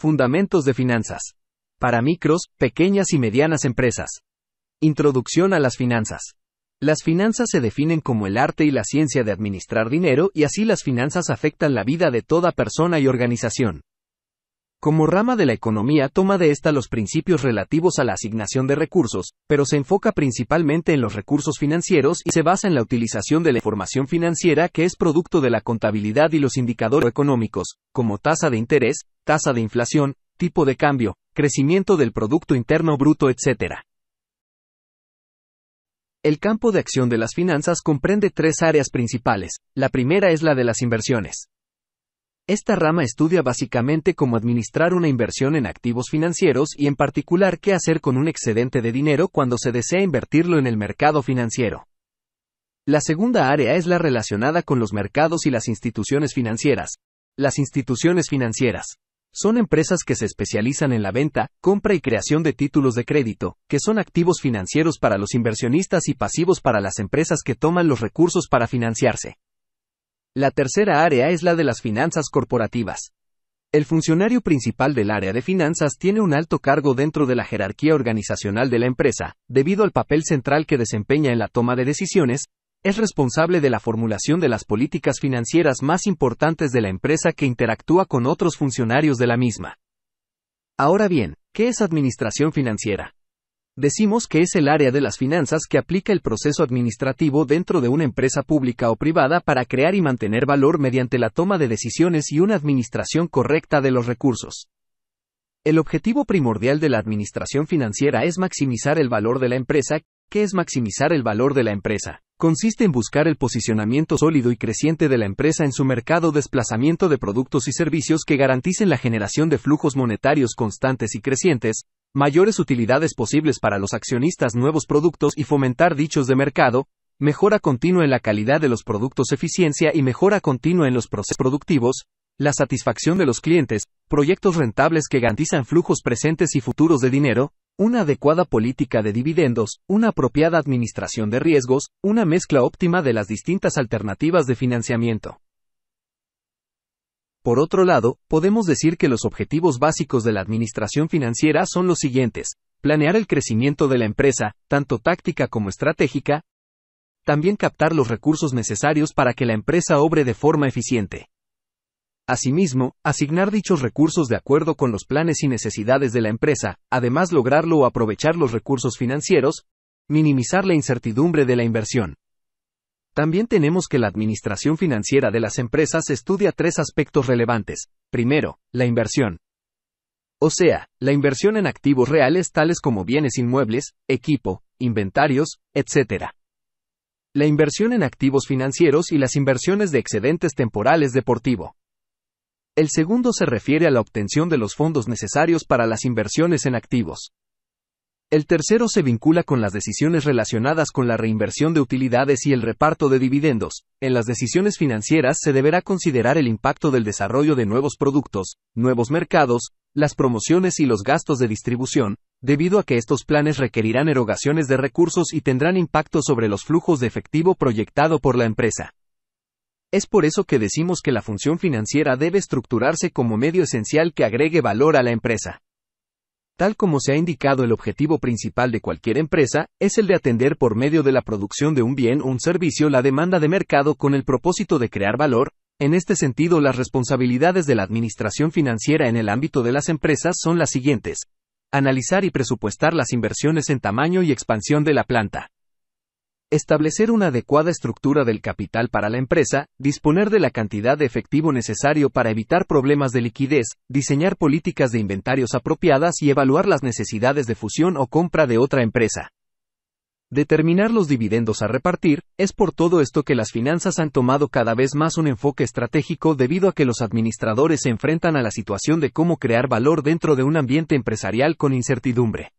Fundamentos de finanzas. Para micros, pequeñas y medianas empresas. Introducción a las finanzas. Las finanzas se definen como el arte y la ciencia de administrar dinero y así las finanzas afectan la vida de toda persona y organización. Como rama de la economía toma de esta los principios relativos a la asignación de recursos, pero se enfoca principalmente en los recursos financieros y se basa en la utilización de la información financiera que es producto de la contabilidad y los indicadores económicos, como tasa de interés, tasa de inflación, tipo de cambio, crecimiento del Producto Interno Bruto, etc. El campo de acción de las finanzas comprende tres áreas principales, la primera es la de las inversiones. Esta rama estudia básicamente cómo administrar una inversión en activos financieros y en particular qué hacer con un excedente de dinero cuando se desea invertirlo en el mercado financiero. La segunda área es la relacionada con los mercados y las instituciones financieras. Las instituciones financieras son empresas que se especializan en la venta, compra y creación de títulos de crédito, que son activos financieros para los inversionistas y pasivos para las empresas que toman los recursos para financiarse. La tercera área es la de las finanzas corporativas. El funcionario principal del área de finanzas tiene un alto cargo dentro de la jerarquía organizacional de la empresa, debido al papel central que desempeña en la toma de decisiones, es responsable de la formulación de las políticas financieras más importantes de la empresa que interactúa con otros funcionarios de la misma. Ahora bien, ¿qué es administración financiera? Decimos que es el área de las finanzas que aplica el proceso administrativo dentro de una empresa pública o privada para crear y mantener valor mediante la toma de decisiones y una administración correcta de los recursos. El objetivo primordial de la administración financiera es maximizar el valor de la empresa. ¿Qué es maximizar el valor de la empresa? Consiste en buscar el posicionamiento sólido y creciente de la empresa en su mercado, desplazamiento de productos y servicios que garanticen la generación de flujos monetarios constantes y crecientes, mayores utilidades posibles para los accionistas, nuevos productos y fomentar dichos de mercado, mejora continua en la calidad de los productos, eficiencia y mejora continua en los procesos productivos, la satisfacción de los clientes, proyectos rentables que garantizan flujos presentes y futuros de dinero, una adecuada política de dividendos, una apropiada administración de riesgos, una mezcla óptima de las distintas alternativas de financiamiento. Por otro lado, podemos decir que los objetivos básicos de la administración financiera son los siguientes. Planear el crecimiento de la empresa, tanto táctica como estratégica. También captar los recursos necesarios para que la empresa obre de forma eficiente. Asimismo, asignar dichos recursos de acuerdo con los planes y necesidades de la empresa, además lograrlo o aprovechar los recursos financieros, minimizar la incertidumbre de la inversión. También tenemos que la administración financiera de las empresas estudia tres aspectos relevantes. Primero, la inversión. O sea, la inversión en activos reales tales como bienes inmuebles, equipo, inventarios, etc. La inversión en activos financieros y las inversiones de excedentes temporales deportivo. El segundo se refiere a la obtención de los fondos necesarios para las inversiones en activos. El tercero se vincula con las decisiones relacionadas con la reinversión de utilidades y el reparto de dividendos. En las decisiones financieras se deberá considerar el impacto del desarrollo de nuevos productos, nuevos mercados, las promociones y los gastos de distribución, debido a que estos planes requerirán erogaciones de recursos y tendrán impacto sobre los flujos de efectivo proyectado por la empresa. Es por eso que decimos que la función financiera debe estructurarse como medio esencial que agregue valor a la empresa. Tal como se ha indicado, el objetivo principal de cualquier empresa es el de atender por medio de la producción de un bien o un servicio la demanda de mercado con el propósito de crear valor. En este sentido, las responsabilidades de la administración financiera en el ámbito de las empresas son las siguientes. Analizar y presupuestar las inversiones en tamaño y expansión de la planta establecer una adecuada estructura del capital para la empresa, disponer de la cantidad de efectivo necesario para evitar problemas de liquidez, diseñar políticas de inventarios apropiadas y evaluar las necesidades de fusión o compra de otra empresa. Determinar los dividendos a repartir, es por todo esto que las finanzas han tomado cada vez más un enfoque estratégico debido a que los administradores se enfrentan a la situación de cómo crear valor dentro de un ambiente empresarial con incertidumbre.